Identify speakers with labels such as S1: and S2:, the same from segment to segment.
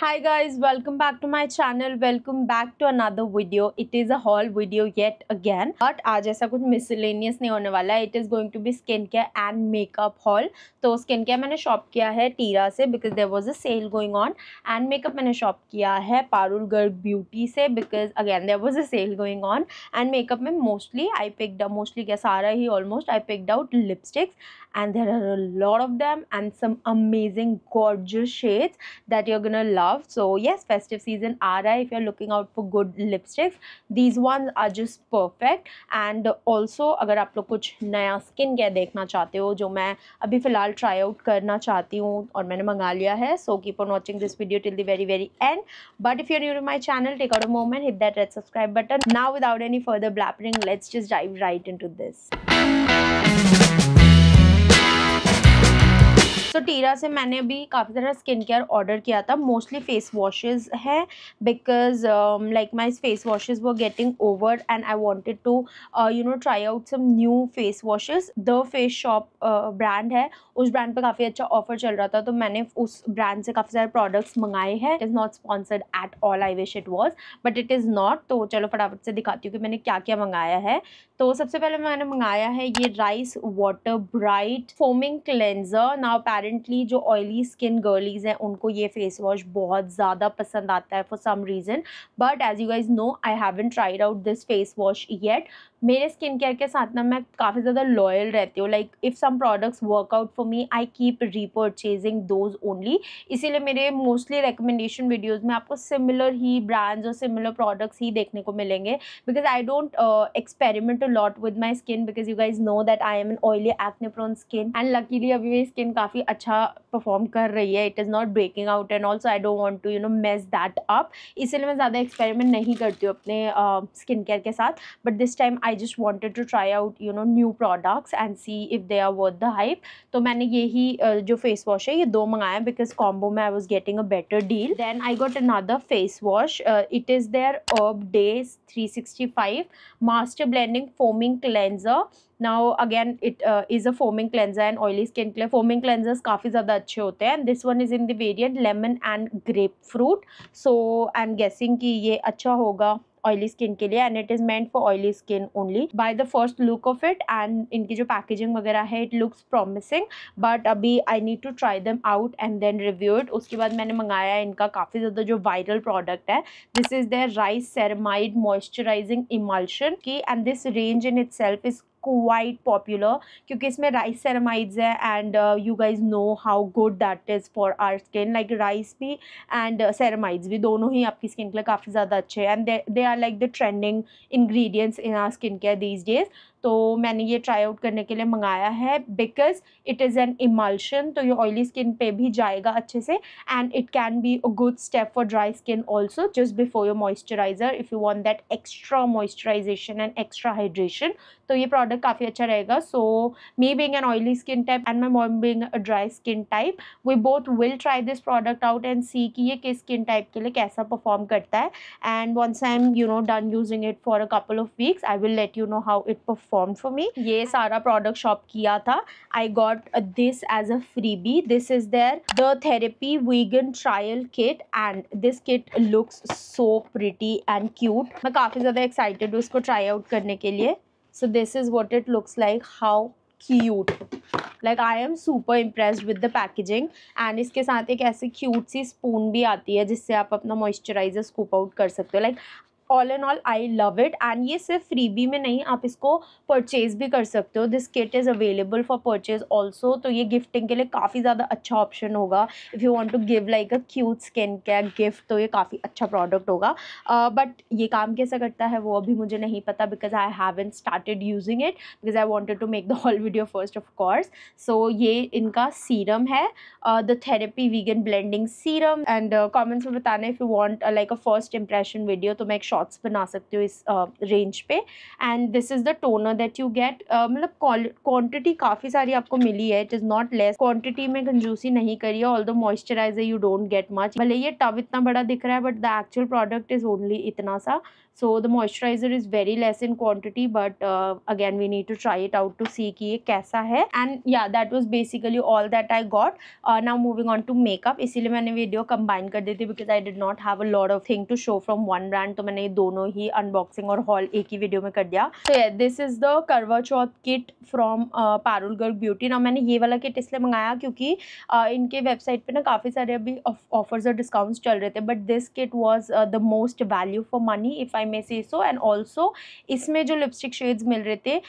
S1: hi guys welcome back to my channel welcome back to another video it is a haul video yet again but aaj aisa kuch miscellaneous nahi hone wala it is going to be skincare and makeup haul तो skin care मैंने shop किया है टीरा से because there was a sale going on and makeup मैंने shop किया है Parulgarh beauty से because again there was a sale going on and makeup में मोस्टली आई पिकड मोस्टली क्या सारा ही almost I picked out lipsticks and there are a lot of them and some amazing gorgeous shades that you're gonna love love so yes festive season ara if you're looking out for good lipsticks these ones are just perfect and also अगर आप लोग कुछ नया skin care देखना चाहते हो जो मैं अभी फ़िलहाल ट्राई आउट करना चाहती हूँ और मैंने मंगा लिया है so keep on watching this video till the very very end but if you new to my channel take out a moment hit that red subscribe button now without any further blabbering let's just dive right into this तो टीरा से मैंने अभी काफ़ी सारा skin care order किया था mostly face washes हैं because like my face washes वो getting over and I wanted to you know try out some new face washes the face shop brand है उस ब्रांड पर काफ़ी अच्छा ऑफर चल रहा था तो मैंने उस ब्रांड से काफ़ी सारे प्रोडक्ट्स मंगाए हैं it is not sponsored at all I wish it was but it is not तो चलो फटाफट से दिखाती हूँ कि मैंने क्या क्या मंगाया है तो सबसे पहले मैंने मंगाया है ये rice water bright foaming cleanser now palette apparently जो ऑयली स्किन गर्लीज हैं उनको ये फेस वॉश बहुत ज़्यादा पसंद आता है for some reason but as you guys know I haven't tried out this face wash yet मेरे स्किन केयर के साथ ना मैं काफ़ी ज़्यादा लॉयल रहती हूँ like if some products work out for me I keep repurchasing those only इसीलिए मेरे मोस्टली रिकमेंडेशन वीडियोज़ में आपको सिमिलर ही ब्रांड्स और सिमिलर प्रोडक्ट्स ही देखने को मिलेंगे because I don't experiment lot with my skin because you guys know that I am an oily acne prone skin and luckily अभी मेरी स्किन काफ़ी अच्छा परफॉर्म कर रही है it is not breaking out and also I don't want to you know mess that up इसीलिए मैं ज़्यादा एक्सपेरिमेंट नहीं करती हूँ अपने स्किन uh, केयर के साथ but this time I I just wanted to try out you know new products and see if they are worth the hype तो मैंने यही जो फेस वॉश है ये दो मंगाया बिकॉज कॉम्बो में I was getting a better deal then I got another face wash it is their urb days three sixty five master blending foaming cleanser now again it is a foaming cleanser and oily skin के लिए foaming cleansers काफ़ी ज़्यादा अच्छे होते हैं and this one is in the variant lemon and grapefruit so I am guessing कि ये अच्छा होगा ऑयली स्किन के लिए and it is meant for oily skin only by the first look of it and इनकी जो packaging वगैरह है इट लुक्स प्रॉमिसिंग बट अभी I need to try them out and then review it उसके बाद मैंने मंगाया इनका काफ़ी ज़्यादा जो वायरल प्रोडक्ट है this is their rice ceramide moisturising emulsion की and this range in itself is quite popular क्योंकि इसमें राइस सेरामाइड्स है and you guys know how good that is for our skin like rice भी and ceramides uh, भी दोनों ही आपकी skin के लिए काफ़ी ज़्यादा अच्छे हैं and they are like the trending ingredients in our skin care these days तो मैंने ये ट्राई आउट करने के लिए मंगाया है because it is an emulsion तो ये ऑयली स्किन पे भी जाएगा अच्छे से and it can be a good step for dry skin also just before your moisturiser if you want that extra moisturisation and extra hydration तो ये product काफ़ी अच्छा रहेगा so me being an oily skin type and my mom being a dry skin type we both will try this product out and see कि ये किस skin type के लिए कैसा परफॉर्म करता है and once I am you know done using it for a couple of weeks I will let you know how it perform form for me ये सारा प्रोडक्ट शॉप किया था I got this as a freebie this is their the therapy vegan trial kit and this kit looks so pretty and cute मैं काफ़ी ज़्यादा excited हूँ इसको try out करने के लिए so this is what it looks like how cute like I am super impressed with the packaging and इसके साथ एक ऐसी क्यूट सी स्पून भी आती है जिससे आप अपना मॉइस्चराइजर स्कूप आउट कर सकते हो like all and all I love it and ये सिर्फ फ्रीबी में नहीं आप इसको परचेज भी कर सकते हो this kit is available for purchase also तो ये गिफ्टिंग के लिए काफ़ी ज़्यादा अच्छा ऑप्शन होगा if you want to give like a cute skin care gift तो ये काफ़ी अच्छा प्रोडक्ट होगा बट uh, ये काम कैसे करता है वो अभी मुझे नहीं पता because I haven't started using it because I wanted to make the haul video first of course so ये इनका सीरम है the therapy vegan blending serum and comments में बताना if you want like a first impression video तो मैं एक short dots बना सकते हो इस रेंज पे and this is the toner that you get मतलब क्वान्टिटी काफ़ी सारी आपको मिली है it is not less quantity में कंजूसी नहीं करी है although moisturiser you don't get much भले ये टब इतना बड़ा दिख रहा है but the actual product is only इतना सा so the moisturiser is very less in quantity but again we need to try it out to सी कि ये कैसा है and yeah that was basically all that I got now moving on to makeup इसीलिए मैंने video combine कर दी थी because I did not have a lot of thing to show from one brand तो मैंने ये दोनों ही अनबॉक्सिंग और हॉल एक ही वीडियो में कर दिया तो this is the Karva Chauth kit from Parul Garg beauty ना मैंने ये वाला किट इसलिए मंगाया क्योंकि uh, इनके वेबसाइट पर ना काफ़ी सारे अभी ऑफर्स और डिस्काउंट्स चल रहे थे but this kit was the most value for money if I am a see so and also इसमें जो लिपस्टिक शेड्स मिल रहे थे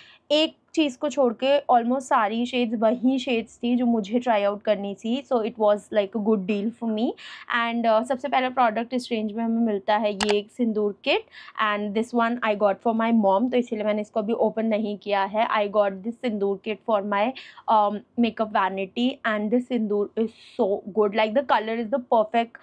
S1: एक चीज़ को छोड़ के ऑलमोस्ट सारी शेड्स वही शेड्स थी जो मुझे ट्राई आउट करनी थी so it was like a good deal for me and सबसे पहला प्रोडक्ट इस रेंज में हमें मिलता है ये एक sindoor kit and this one I got for my mom तो इसीलिए मैंने इसको अभी ओपन नहीं किया है I got this sindoor kit for my makeup vanity and this sindoor is so good like the colour is the perfect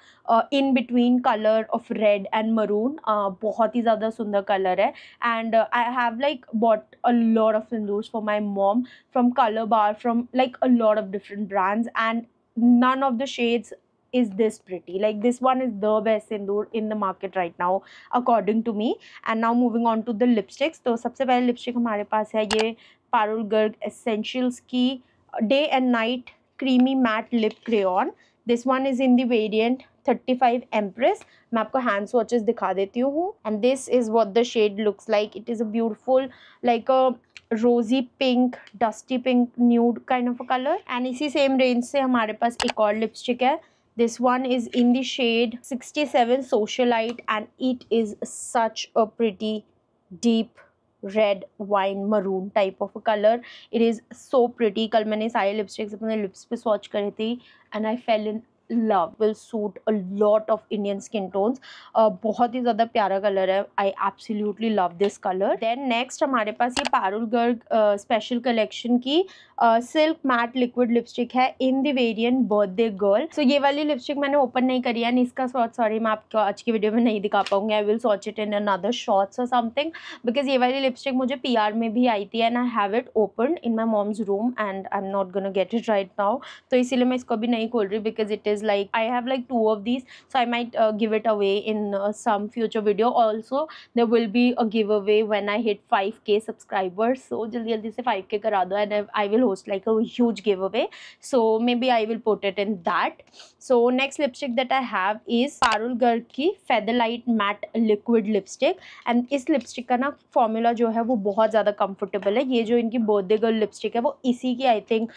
S1: in between colour of red and maroon बहुत ही ज़्यादा सुंदर कलर है and I have like bought a lot of sindoor for my mom from color bar from like a lot of different brands and none of the shades is this pretty like this one is the best sindoor in the market right now according to me and now moving on to the lipsticks so sabse pehle lipstick hamare paas hai parul garg essentials ki uh, day and night creamy matte lip crayon this one is in the variant 35 empress main aapko hand swatches dikha deti hu and this is what the shade looks like it is a beautiful like a uh, rosy pink dusty pink nude kind of a colour and इसी same range से हमारे पास एक और lipstick है this one is in their shade 67 socialite and it is such a pretty deep red wine maroon type of colour it is so pretty कल मैंने सारे lipsticks अपने लिप्स पे स्वॉच करे थी and I fell in love will suit a lot of Indian skin tones बहुत ही ज़्यादा प्यारा कलर है I absolutely love this colour then next हमारे पास ये पारुल गर्ग स्पेशल कलेक्शन की सिल्क मैट लिक्विड लिपस्टिक है in the variant birthday girl so ये वाली लिपस्टिक मैंने ओपन नहीं करी है इसका शॉर्ट सॉरी मैं आपको आज की वीडियो में नहीं दिखा पाऊंगी I will swatch it in another shorts or something because ये वाली लिपस्टिक मुझे पी आर में भी आई थी and I have it open in my mom's room and I am not gonna get it right now तो इसीलिए मैं इसको भी नहीं खोल रही because it is is like i have like two of these so i might uh, give it away in uh, some future video also there will be a giveaway when i hit 5k subscribers so jaldi jaldi se 5k kara do and I, will host like a huge giveaway so maybe i will put it in that so next lipstick that i have is parul garg ki featherlight matte liquid lipstick and is lipstick ka na formula jo hai wo bahut zyada comfortable hai ye jo inki birthday girl lipstick hai wo इसी की I think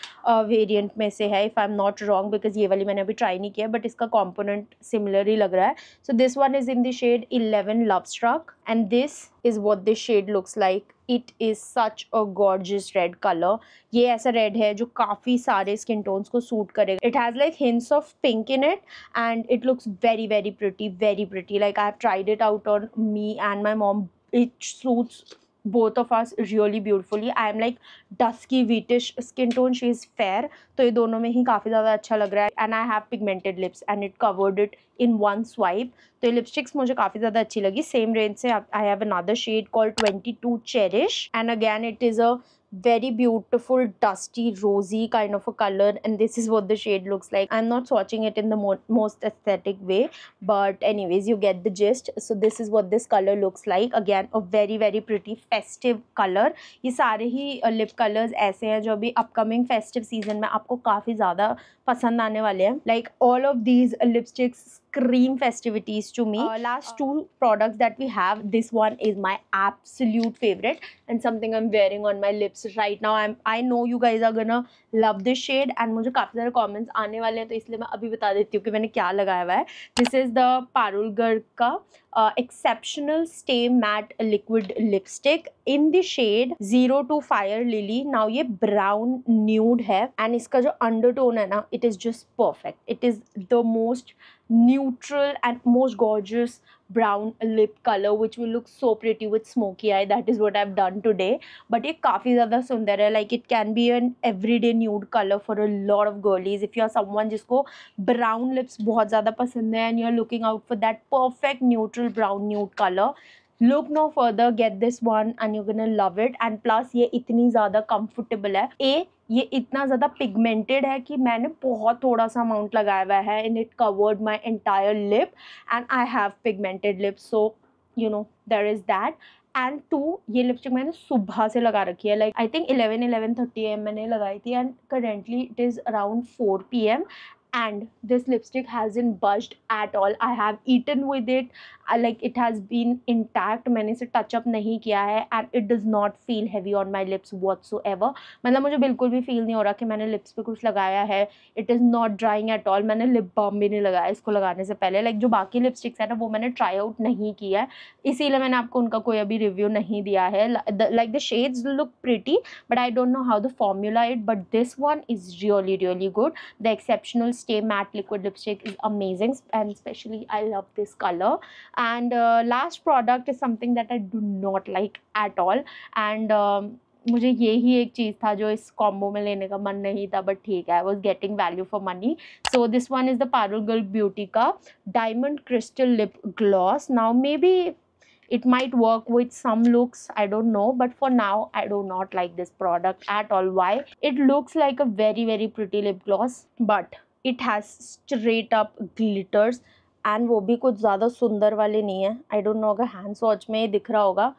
S1: variant में से है if I am not wrong because ye wali maine abhi try try नहीं किया but इसका component similar ही लग रहा है so this one is in the shade eleven love struck and this is what this shade looks like it is such a gorgeous red colour ये ऐसा red है जो काफ़ी सारे स्किन टोन्स को सूट करेगा it has like hints of pink in it and it looks very very pretty very pretty like I have tried it out on me and my mom it suits both of us really beautifully I am like dusky wheatish skin tone she is fair तो ये दोनों में ही काफ़ी ज़्यादा अच्छा लग रहा है and I have pigmented lips and it covered it in one swipe तो ये लिपस्टिक्स मुझे काफ़ी ज़्यादा अच्छी लगी सेम रेंज से I have another shade called twenty two cherish and again it is a very beautiful dusty rosy kind of a color and this is what the shade looks like i'm not swatching it in the mo most aesthetic way but anyways you get the gist so this is what this color looks like again a very very pretty festive color These are hi uh, lip colors aise hain jo upcoming festive season mein aapko kafi zyada pasand aane wale like all of these lipsticks Cream festivities to me. Uh, last two products that we have, this one is my absolute favorite and something I'm wearing on my lips right now. I'm I know you guys are gonna love this shade and मुझे काफ़ी सारे comments आने वाले हैं तो इसलिए मैं अभी बता देती हूँ कि मैंने क्या लगाया हुआ है दिस इज़ द पारुलगढ़ का exceptional stay mat liquid lipstick in the shade zero to fire lily now ये ब्राउन न्यूड है एंड इसका जो अंडरटोन है ना it is just perfect it is the most neutral and most gorgeous brown lip color which will look so pretty with smoky eye that is what I've done today but ये काफ़ी ज़्यादा सुंदर है like it can be an everyday nude color for a lot of girlies if you are someone जिसको brown lips बहुत ज़्यादा पसंद है and you are looking out for that perfect neutral brown nude color look no further get this one and you gonna love it and plus ये इतनी ज़्यादा comfortable है ए ये इतना ज़्यादा पिगमेंटेड है कि मैंने बहुत थोड़ा सा अमाउंट लगाया हुआ है in it covered my entire lip and I have pigmented lip so you know there is that and to ये लिपस्टिक मैंने सुबह से लगा रखी है like I think eleven eleven thirty AM मैंने लगाई थी and currently it is around four PM and this lipstick hasn't budged at all i have eaten with it I, like it has been intact मैंने इसे touch up नहीं किया है and it does not feel heavy on my lips whatsoever मतलब मुझे बिल्कुल भी feel नहीं हो रहा कि मैंने लिप्स पे कुछ लगाया है it is not drying at all मैंने लिप बम भी नहीं लगाया इसको लगाने से पहले लाइक like, जो बाकी लिपस्टिक्स है ना वो मैंने ट्राई आउट नहीं किया है इसीलिए मैंने आपको उनका कोई अभी रिव्यू नहीं दिया है like the shades look pretty but I don't know how the formula it but this one is really really good the exceptional stay matte liquid lipstick is amazing and especially I love this color and uh, last product is something that I do not like at all and um, मुझे ये ही एक चीज़ था जो इस combo में लेने का मन नहीं था बट ठीक है was getting value for money so this one is the Parul girl beauty का diamond crystal lip gloss now may it might work with some looks i don't know but for now i do not like this product at all why it looks like a very very pretty lip gloss but it has straight up glitters and वो भी कुछ ज़्यादा सुंदर वाले नहीं है I don't know अगर hand swatch में दिख रहा होगा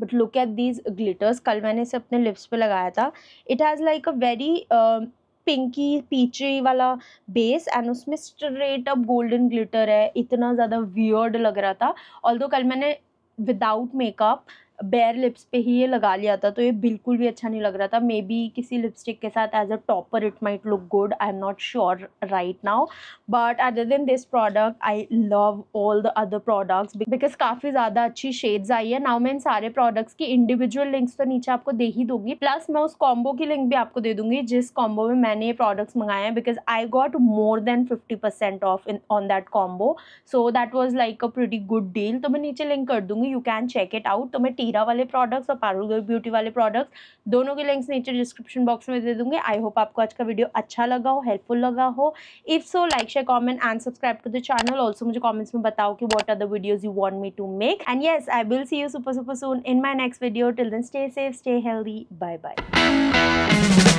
S1: but look at these glitters कल मैंने इसे अपने लिप्स पे लगाया था it has like a very pinky peachy वाला बेस एंड उसमें स्ट्रेट अप गोल्डन ग्लिटर है इतना ज़्यादा वियर्ड लग रहा था ऑल कल मैंने विदाउट मेकअप बेयर लिप्स पे ही ये लगा लिया था तो ये बिल्कुल भी अच्छा नहीं लग रहा था मे बी किसी लिपस्टिक के साथ as a topper it might look good I am not sure right now but other than this product I love all the other products because काफ़ी ज़्यादा अच्छी शेड्स आई है नाउ मैं इन सारे प्रोडक्ट्स की इंडिविजुअल लिंक्स तो नीचे आपको दे ही दूंगी प्लस मैं उस कॉम्बो की लिंक भी आपको दे दूंगी जिस कॉम्बो में मैंने ये प्रोडक्ट्स मंगाए हैं because I got more than fifty percent off in on that combo so that was like a pretty good deal तो मैं नीचे लिंक कर दूंगी you can check it out तो मैं टीरा वाले प्रोडक्ट्स और पारुल गर्ल ब्यूटी वाले प्रोडक्ट्स दोनों के लिंक्स नीचे डिस्क्रिप्शन बॉक्स में दे दूंगी आई होप आपको आज का वीडियो अच्छा लगा हो हेल्पफुल लगा हो if so like share comment and subscribe to the channel also मुझे कॉमेंट्स में बताओ कि what are the videos you want me to make and yes I will see you super super soon in my next video till then stay safe stay healthy bye bye